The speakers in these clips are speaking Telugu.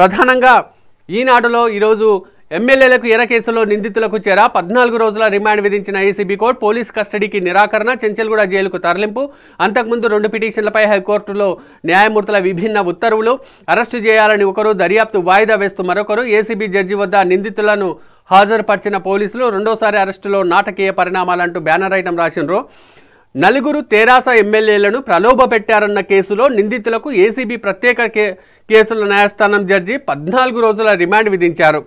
ప్రధానంగా ఈనాడులో ఈరోజు ఎమ్మెల్యేలకు ఎర్ర కేసులో నిందితులకు చేరా పద్నాలుగు రోజుల రిమాండ్ విధించిన ఏసీబీ కోర్టు పోలీస్ కస్టడీకి నిరాకరణ చెంచల్గూడ జైలుకు తరలింపు అంతకుముందు రెండు పిటిషన్లపై హైకోర్టులో న్యాయమూర్తుల విభిన్న ఉత్తర్వులు అరెస్టు చేయాలని ఒకరు దర్యాప్తు వాయిదా వేస్తూ మరొకరు ఏసీబీ జడ్జి వద్ద నిందితులను హాజరుపరిచిన పోలీసులు రెండోసారి అరెస్టులో నాటకీయ పరిణామాలంటూ బ్యానర్ ఐటెం రాసినరు నలుగురు తెరాస ఎమ్మెల్యేలను ప్రలోభపెట్టారన్న కేసులో నిందితులకు ఏసీబీ ప్రత్యేక కే కేసుల న్యాయస్థానం జడ్జి పద్నాలుగు రోజుల రిమాండ్ విధించారు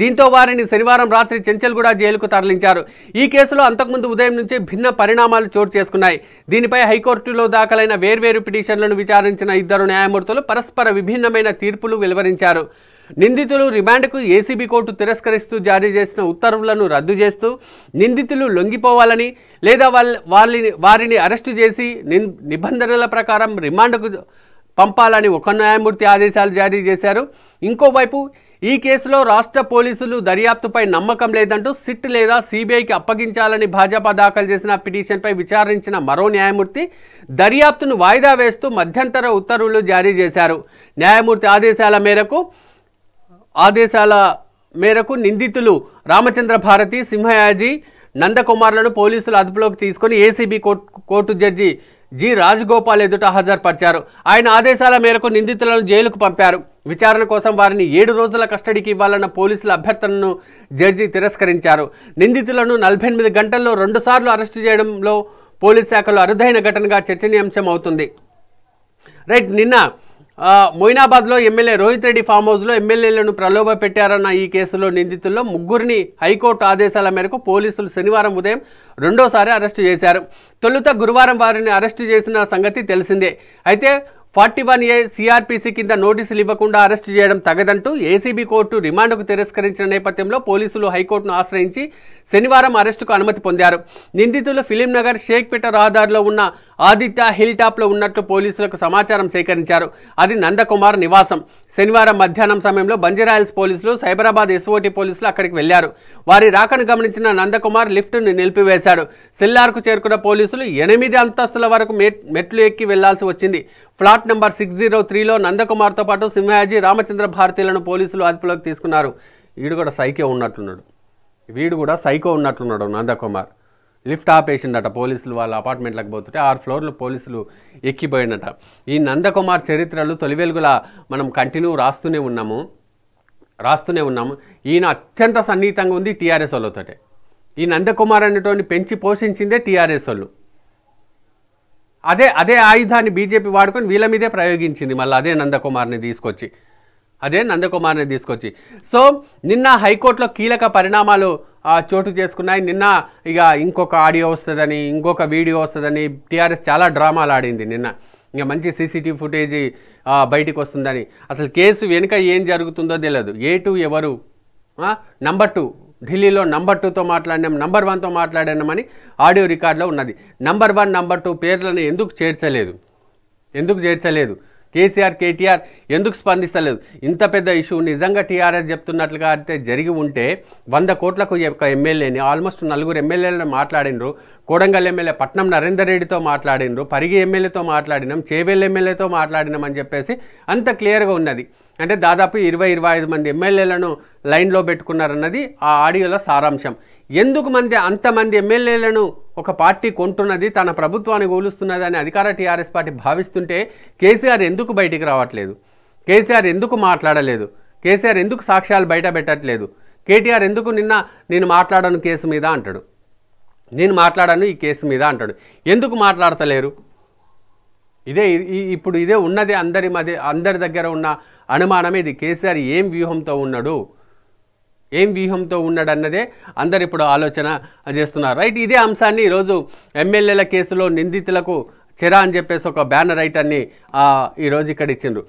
దీంతో వారిని శనివారం రాత్రి చెంచల్గూడ జైలుకు తరలించారు ఈ కేసులో అంతకుముందు ఉదయం నుంచే భిన్న పరిణామాలు చోటు చేసుకున్నాయి దీనిపై హైకోర్టులో దాఖలైన వేర్వేరు పిటిషన్లను విచారించిన ఇద్దరు న్యాయమూర్తులు పరస్పర విభిన్నమైన తీర్పులు వెలువరించారు నిందితులు రిమాండ్కు ఏసీబీ కోర్టు తిరస్కరిస్తూ జారీ చేసిన ఉత్తర్వులను రద్దు చేస్తూ నిందితులు లొంగిపోవాలని లేదా వాళ్ళ వాళ్ళని వారిని అరెస్టు చేసి నిబంధనల ప్రకారం రిమాండ్కు పంపాలని ఒక న్యాయమూర్తి ఆదేశాలు జారీ చేశారు ఇంకోవైపు ఈ కేసులో రాష్ట్ర పోలీసులు దర్యాప్తుపై నమ్మకం లేదంటూ సిట్ లేదా సిబిఐకి అప్పగించాలని భాజపా దాఖలు చేసిన పిటిషన్పై విచారించిన మరో న్యాయమూర్తి దర్యాప్తును వాయిదా వేస్తూ మధ్యంతర ఉత్తర్వులు జారీ చేశారు న్యాయమూర్తి ఆదేశాల మేరకు ఆదేశాల మేరకు నిందితులు రామచంద్ర భారతి సింహయాజీ నందకుమార్లను పోలీసులు అదుపులోకి తీసుకుని ACB court judge G Rajagopal ఎదుట హాజరుపరిచారు ఆయన ఆదేశాల మేరకు నిందితులను జైలుకు పంపారు విచారణ కోసం వారిని ఏడు రోజుల కస్టడీకి ఇవ్వాలన్న పోలీసుల అభ్యర్థనను జడ్జి తిరస్కరించారు నిందితులను నలభై ఎనిమిది గంటల్లో రెండుసార్లు అరెస్టు చేయడంలో పోలీస్ శాఖలో అరుదైన ఘటనగా చర్చనీయాంశం అవుతుంది రైట్ నిన్న మొయినాబాద్లో ఎమ్మెల్యే రోహిత్ రెడ్డి ఫామ్ హౌస్లో ఎమ్మెల్యేలను ప్రలోభ పెట్టారన్న ఈ కేసులో నిందితుల్లో ముగ్గురిని హైకోర్టు ఆదేశాల మేరకు పోలీసులు శనివారం ఉదయం రెండోసారి అరెస్టు చేశారు తొలుత గురువారం వారిని అరెస్టు చేసిన సంగతి తెలిసిందే అయితే ఫార్టీ వన్ ఏ సిఆర్పిసి కింద నోటీసులు ఇవ్వకుండా అరెస్టు చేయడం తగదంటూ ఏసీబీ కోర్టు రిమాండ్కు తిరస్కరించిన నేపథ్యంలో పోలీసులు హైకోర్టును ఆశ్రయించి శనివారం అరెస్టుకు అనుమతి పొందారు నిందితులు ఫిలింనగర్ షేక్పేట రహదారిలో ఉన్న ఆదిత్య హిల్ టాప్లో ఉన్నట్లు పోలీసులకు సమాచారం సేకరించారు అది నందకుమార్ నివాసం శనివారం మధ్యాహ్నం సమయంలో బంజరాయల్స్ పోలీసులు సైబరాబాద్ ఎస్ఓటీ పోలీసులు అక్కడికి వెళ్లారు వారి రాకను గమనించిన నందకుమార్ లిఫ్ట్ను నిలిపివేశాడు సిల్లార్కు చేరుకున్న పోలీసులు ఎనిమిది అంతస్తుల వరకు మెట్లు ఎక్కి వెళ్లాల్సి వచ్చింది ఫ్లాట్ నెంబర్ సిక్స్ జీరో త్రీలో నందకుమార్తో పాటు సింహాజీ రామచంద్ర భారతీలను పోలీసులు అదుపులోకి తీసుకున్నారు వీడు కూడా సైకో ఉన్నట్లున్నాడు వీడు కూడా సైకో ఉన్నట్లున్నాడు నందకుమార్ లిఫ్ట్ ఆపేసిండట పోలీసులు వాళ్ళ అపార్ట్మెంట్లకు పోతుంటే ఆరు ఫ్లోర్లు పోలీసులు ఎక్కిపోయినట ఈ నందకుమార్ చరిత్రలు తొలి వెలుగులా మనం కంటిన్యూ రాస్తూనే ఉన్నాము రాస్తూనే ఉన్నాము ఈయన అత్యంత సన్నిహితంగా ఉంది టీఆర్ఎస్ వాళ్ళతోటే ఈ నందకుమార్ అనేటువంటి పెంచి పోషించిందే టీఆర్ఎస్ వాళ్ళు అదే అదే ఆయుధాన్ని బీజేపీ వాడుకొని వీళ్ళ మీదే ప్రయోగించింది మళ్ళీ అదే నందకుమార్ని తీసుకొచ్చి అదే నందకుమార్ని తీసుకొచ్చి సో నిన్న హైకోర్టులో కీలక పరిణామాలు చోటు చేసుకున్నాయి నిన్న ఇక ఇంకొక ఆడియో వస్తుందని ఇంకొక వీడియో వస్తుందని టీఆర్ఎస్ చాలా డ్రామాలు ఆడింది నిన్న ఇక మంచి సీసీటీవీ ఫుటేజ్ బయటికి వస్తుందని అసలు కేసు వెనుక ఏం జరుగుతుందో తెలియదు ఏ టూ ఎవరు నంబర్ టూ ఢిల్లీలో నంబర్ టూతో మాట్లాడినాం నంబర్ వన్తో మాట్లాడినామని ఆడియో రికార్డులో ఉన్నది నంబర్ వన్ నంబర్ టూ పేర్లను ఎందుకు చేర్చలేదు ఎందుకు చేర్చలేదు కేసీఆర్ కేటీఆర్ ఎందుకు స్పందిస్తలేదు ఇంత పెద్ద ఇష్యూ నిజంగా టీఆర్ఎస్ చెప్తున్నట్లుగా అయితే జరిగి ఉంటే వంద కోట్లకు యొక్క ఎమ్మెల్యేని ఆల్మోస్ట్ నలుగురు ఎమ్మెల్యేలను మాట్లాడినరు కోడంగల్ ఎమ్మెల్యే పట్నం నరేందర్ రెడ్డితో మాట్లాడినరు పరిగి ఎమ్మెల్యేతో మాట్లాడినాం చేవేల్ ఎమ్మెల్యేతో మాట్లాడినాం అని చెప్పేసి అంత క్లియర్గా ఉన్నది అంటే దాదాపు ఇరవై ఇరవై ఐదు మంది ఎమ్మెల్యేలను లైన్లో పెట్టుకున్నారన్నది ఆ ఆడియోలో సారాంశం ఎందుకు మంది అంతమంది ఎమ్మెల్యేలను ఒక పార్టీ కొంటున్నది తన ప్రభుత్వాన్ని కూలుస్తున్నది అని అధికార టీఆర్ఎస్ పార్టీ భావిస్తుంటే కేసీఆర్ ఎందుకు బయటికి రావట్లేదు కేసీఆర్ ఎందుకు మాట్లాడలేదు కేసీఆర్ ఎందుకు సాక్ష్యాలు బయట పెట్టట్లేదు కేటీఆర్ ఎందుకు నిన్న నేను మాట్లాడను కేసు మీద అంటాడు నేను మాట్లాడాను ఈ కేసు మీద అంటాడు ఎందుకు మాట్లాడతలేరు ఇదే ఇప్పుడు ఇదే ఉన్నది అందరి మధ్య అందరి దగ్గర ఉన్న అనుమానమే ఇది కేసీఆర్ ఏం వ్యూహంతో ఉన్నాడు ఏం వ్యూహంతో ఉన్నాడన్నదే అందరు ఇప్పుడు ఆలోచన చేస్తున్నారు రైట్ ఇదే అంశాన్ని ఈరోజు ఎమ్మెల్యేల కేసులో నిందితులకు చెరా అని చెప్పేసి ఒక బ్యానర్ రైట్ అన్ని ఈరోజు ఇక్కడ ఇచ్చిండ్రు